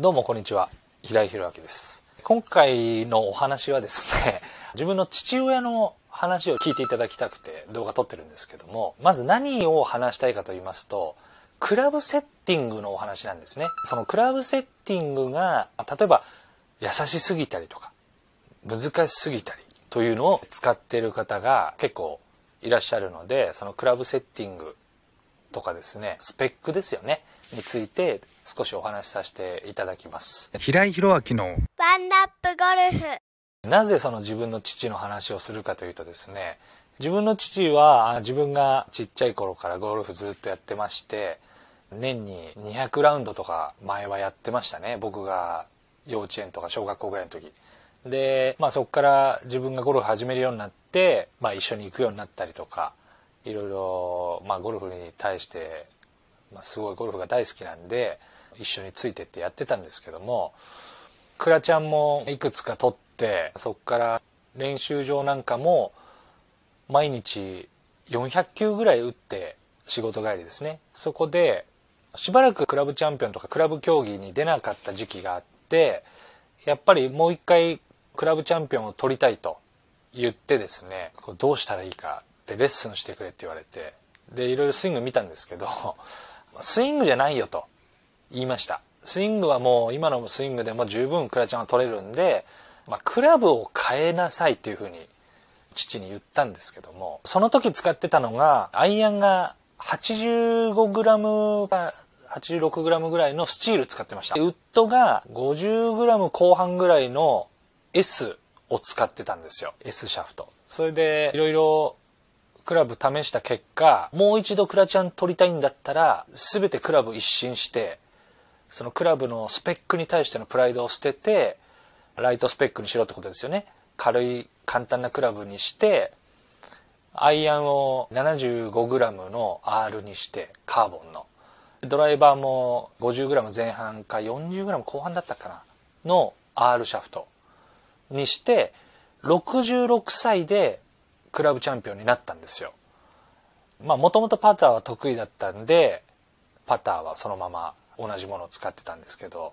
どうもこんにちは平井弘明です今回のお話はですね 自分の父親の話を聞いていただきたくて動画撮ってるんですけどもまず何を話したいかと言いますとクラブセッティングのお話なんですねそのクラブセッティングが例えば優しすぎたりとか難しすぎたりというのを使ってる方が結構いらっしゃるのでそのクラブセッティングとかですねスペックですよねについて少しお話しさせていただきます平井宏明のワンナップゴルフなぜその自分の父の話をするかというとですね自分の父は自分がちっちゃい頃からゴルフずっとやってまして年に200ラウンドとか前はやってましたね僕が幼稚園とか小学校ぐらいの時で、まあ、そこから自分がゴルフ始めるようになって、まあ、一緒に行くようになったりとかいろいろ、まあ、ゴルフに対してまあ、すごいゴルフが大好きなんで一緒についてってやってたんですけどもクラちゃんもいくつか取ってそこから練習場なんかも毎日400球ぐらい打って仕事帰りですねそこでしばらくクラブチャンピオンとかクラブ競技に出なかった時期があってやっぱりもう一回クラブチャンピオンを取りたいと言ってですねどうしたらいいかってレッスンしてくれって言われてでいろいろスイング見たんですけどスイングじゃないよと言いました。スイングはもう今のスイングでも十分クラちゃんは取れるんで、まあ、クラブを変えなさいっていうふうに父に言ったんですけども、その時使ってたのが、アイアンが 85g か 86g ぐらいのスチール使ってました。ウッドが 50g 後半ぐらいの S を使ってたんですよ。S シャフト。それで、いろいろクラブ試した結果、もう一度クラチャン取りたいんだったら、すべてクラブ一新して、そのクラブのスペックに対してのプライドを捨てて、ライトスペックにしろってことですよね。軽い、簡単なクラブにして、アイアンを 75g の R にして、カーボンの。ドライバーも 50g 前半か 40g 後半だったかなの R シャフトにして、66歳でクラブチャンピオンになったんですよ。まあもともとパターは得意だったんで、パターはそのまま同じものを使ってたんですけど、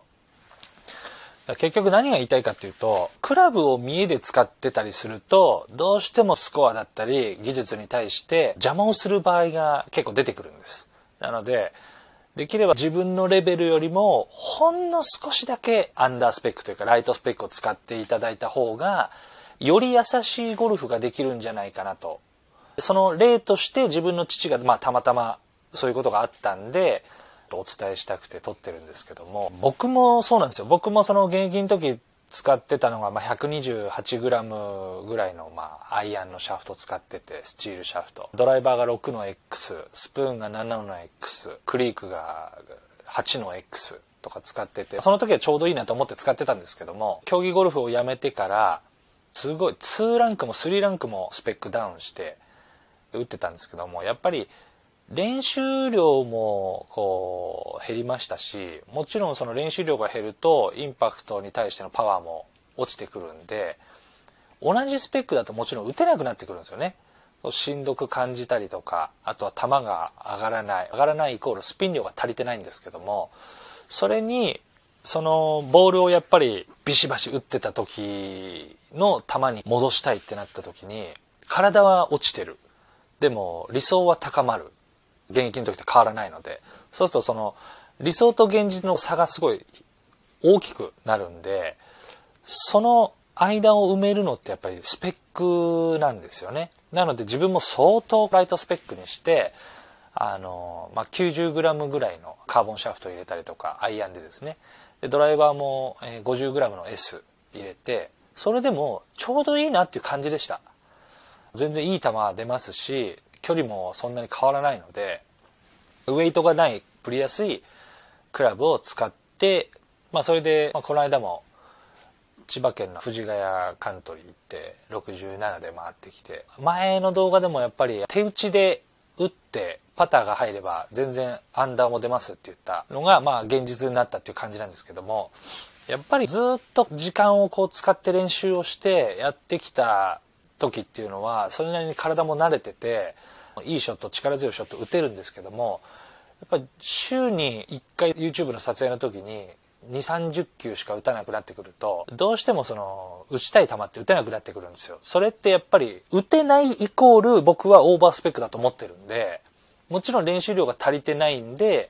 結局何が言いたいかっていうと、クラブを見えで使ってたりすると、どうしてもスコアだったり技術に対して邪魔をする場合が結構出てくるんです。なので、できれば自分のレベルよりもほんの少しだけアンダースペックというかライトスペックを使っていただいた方がより優しいゴルフができるんじゃないかなと。その例として自分の父が、まあ、たまたまそういうことがあったんで、お伝えしたくて撮ってるんですけども、僕もそうなんですよ。僕もその現役の時使ってたのが、まあ、128g ぐらいの、まあ、アイアンのシャフト使ってて、スチールシャフト。ドライバーが6の X、スプーンが7の X、クリークが8の X。とか使ってて、その時はちょうどいいなと思って使ってたんですけども、競技ゴルフをやめてから、すごい2ランクも3ランクもスペックダウンして打ってたんですけどもやっぱり練習量もこう減りましたしもちろんその練習量が減るとインパクトに対してのパワーも落ちてくるんで同じスペックだともちろん打てなくなってくるんですよね。しんどく感じたりとかあとは球が上がらない上がらないイコールスピン量が足りてないんですけどもそれにそのボールをやっぱりビシバシ打ってた時の球に戻したいってなった時に、体は落ちてる。でも理想は高まる。現役の時と変わらないので。そうするとその理想と現実の差がすごい大きくなるんで、その間を埋めるのってやっぱりスペックなんですよね。なので自分も相当ライトスペックにして、あの、まあ、90g ぐらいのカーボンシャフトを入れたりとか、アイアンでですね、でドライバーも 50g の S 入れてそれでもちょうどいいなっていう感じでした全然いい球出ますし距離もそんなに変わらないのでウェイトがない振りやすいクラブを使って、まあ、それで、まあ、この間も千葉県の藤士ヶ谷カントリー行って67で回ってきて前の動画でもやっぱり手打ちで打ってパターが入れば全然アンダーも出ますって言ったのが、まあ現実になったっていう感じなんですけども、やっぱりずっと時間をこう使って練習をしてやってきた時っていうのは、それなりに体も慣れてて、いいショット、力強いショット打てるんですけども、やっぱり週に1回 YouTube の撮影の時に2、30球しか打たなくなってくると、どうしてもその、打ちたい球って打てなくなってくるんですよ。それってやっぱり、打てないイコール僕はオーバースペックだと思ってるんで、もちろん練習量が足りてないんで、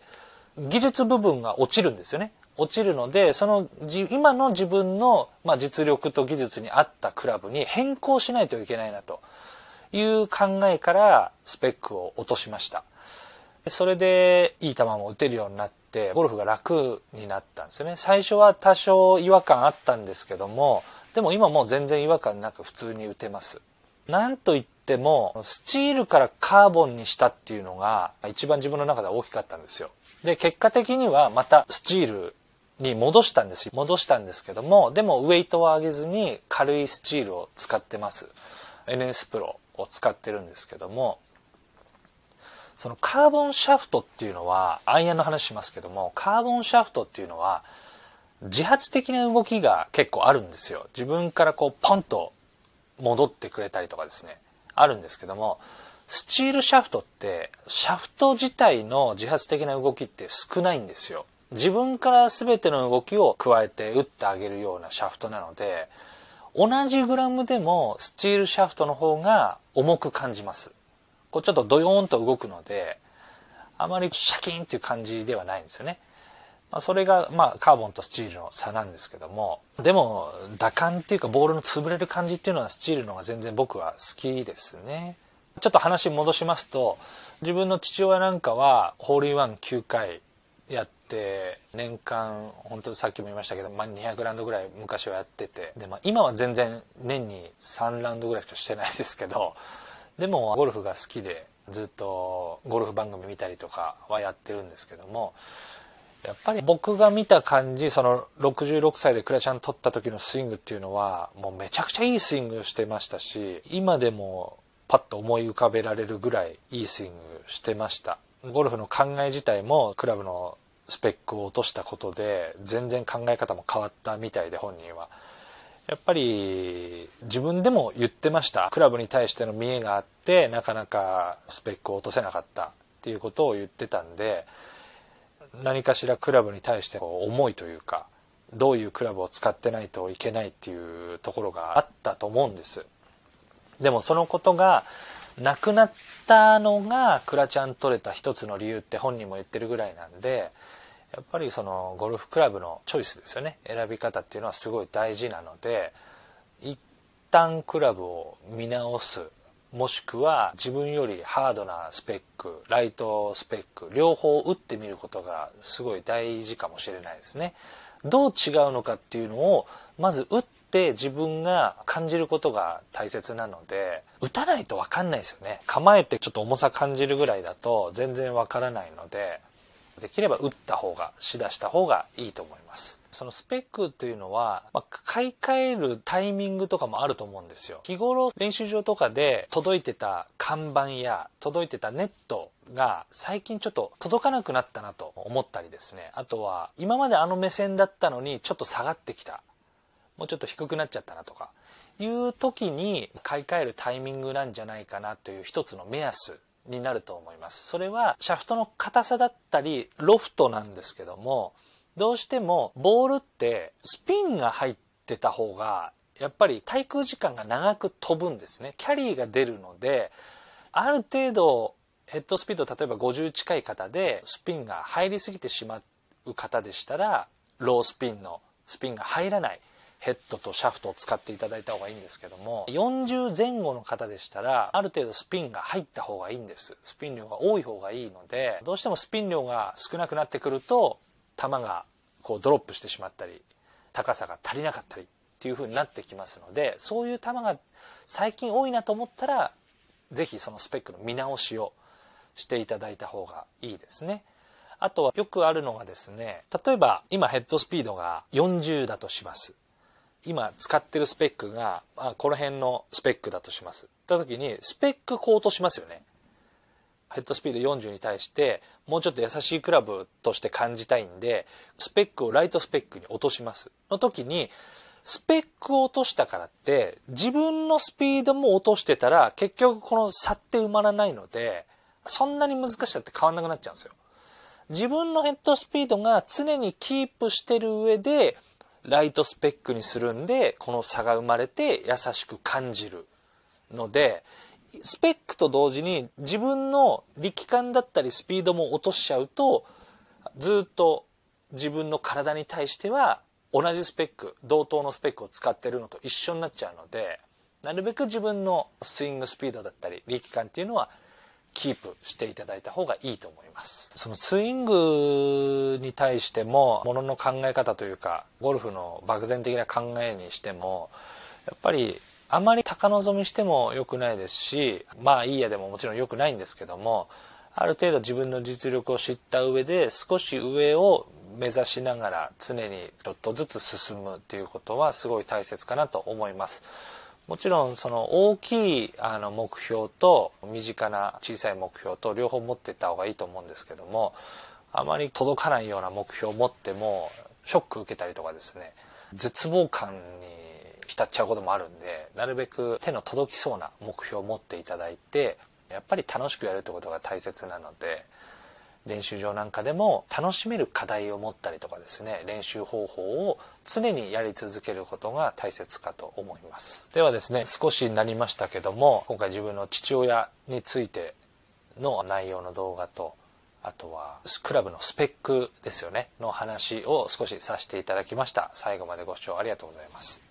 技術部分が落ちるんですよね。落ちるので、その、今の自分の、まあ、実力と技術に合ったクラブに変更しないといけないなという考えから、スペックを落としました。それで、いい球も打てるようになって、てゴルフが楽になったんですよね最初は多少違和感あったんですけどもでも今もう全然違和感なく普通に打てますなんといってもスチールからカーボンにしたっていうのが一番自分の中では大きかったんですよで結果的にはまたスチールに戻したんです戻したんですけどもでもウエイトは上げずに軽いスチールを使ってます NS プロを使ってるんですけどもそのカーボンシャフトっていうのは、アイアンの話しますけども、カーボンシャフトっていうのは、自発的な動きが結構あるんですよ。自分からこう、ポンと戻ってくれたりとかですね、あるんですけども、スチールシャフトって、シャフト自体の自発的な動きって少ないんですよ。自分から全ての動きを加えて打ってあげるようなシャフトなので、同じグラムでもスチールシャフトの方が重く感じます。こうちょっとドヨーンと動くので、あまりシャキーンっていう感じではないんですよね。まあ、それが、まあ、カーボンとスチールの差なんですけども、でも、打感っていうか、ボールの潰れる感じっていうのは、スチールの方が全然僕は好きですね。ちょっと話戻しますと、自分の父親なんかは、ホールインワン9回やって、年間、本当さっきも言いましたけど、まあ、200ラウンドぐらい昔はやってて、で、まあ、今は全然年に3ラウンドぐらいしかしてないですけど、でもゴルフが好きでずっとゴルフ番組見たりとかはやってるんですけどもやっぱり僕が見た感じその66歳でクラちゃん取った時のスイングっていうのはもうめちゃくちゃいいスイングしてましたし今でもパッと思い浮かべられるぐらいいいスイングしてましたゴルフの考え自体もクラブのスペックを落としたことで全然考え方も変わったみたいで本人は。やっぱり自分でも言ってましたクラブに対しての見栄があってなかなかスペックを落とせなかったっていうことを言ってたんで何かしらクラブに対して思いというかどういうクラブを使ってないといけないっていうところがあったと思うんですでもそのことがなくなったのがクラちゃん取れた一つの理由って本人も言ってるぐらいなんでやっぱりそのゴルフクラブのチョイスですよね選び方っていうのはすごい大事なので一旦クラブを見直すもしくは自分よりハードなスペックライトスペック両方打ってみることがすごい大事かもしれないですね。どう違うのかっていうのをまず打って自分が感じることが大切なので打たないとわかんないですよね構えてちょっと重さ感じるぐらいだと全然分からないのでできれば打った方が、しだした方がいいと思います。そのスペックというのは、まあ、買い替えるタイミングとかもあると思うんですよ。日頃練習場とかで届いてた看板や届いてたネットが最近ちょっと届かなくなったなと思ったりですね。あとは今まであの目線だったのにちょっと下がってきた。もうちょっと低くなっちゃったなとか。いう時に買い替えるタイミングなんじゃないかなという一つの目安になると思います。それはシャフトの硬さだったりロフトなんですけども、どうしてもボールってスピンが入ってた方がやっぱり滞空時間が長く飛ぶんですね。キャリーが出るので、ある程度ヘッドスピード例えば50近い方でスピンが入りすぎてしまう方でしたら、ロースピンのスピンが入らないヘッドとシャフトを使っていただいた方がいいんですけども40前後の方でしたらある程度スピンが入った方がいいんですスピン量が多い方がいいのでどうしてもスピン量が少なくなってくると球がこうドロップしてしまったり高さが足りなかったりっていう風になってきますのでそういう球が最近多いなと思ったら是非そのスペックの見直しをしていただいた方がいいですね。あとはよくあるのがですね例えば今ヘッドスピードが40だとします。今使ってるスペックが、まあ、この辺のスペックだとします。った時に、スペックう落としますよね。ヘッドスピード40に対して、もうちょっと優しいクラブとして感じたいんで、スペックをライトスペックに落とします。の時に、スペックを落としたからって、自分のスピードも落としてたら、結局この差って埋まらないので、そんなに難しさって変わんなくなっちゃうんですよ。自分のヘッドスピードが常にキープしてる上で、ライトスペックにするんで、この差が生まれて優しく感じるので、スペックと同時に自分の力感だったりスピードも落としちゃうと、ずっと自分の体に対しては同じスペック、同等のスペックを使ってるのと一緒になっちゃうので、なるべく自分のスイングスピードだったり力感っていうのはキープしていただいた方がいいと思いますそのスイングに対してもものの考え方というかゴルフの漠然的な考えにしてもやっぱりあまり高望みしても良くないですしまあいいやでももちろん良くないんですけどもある程度自分の実力を知った上で少し上を目指しながら常にちょっとずつ進むっていうことはすごい大切かなと思います。もちろんその大きいあの目標と身近な小さい目標と両方持っていった方がいいと思うんですけどもあまり届かないような目標を持ってもショック受けたりとかですね絶望感に浸っちゃうこともあるんでなるべく手の届きそうな目標を持っていただいてやっぱり楽しくやるってことが大切なので練習場なんかでも楽しめる課題を持ったりとかですね練習方法を常にやり続けることが大切かと思いますではですね少しになりましたけども今回自分の父親についての内容の動画とあとはクラブのスペックですよねの話を少しさせていただきました最後までご視聴ありがとうございます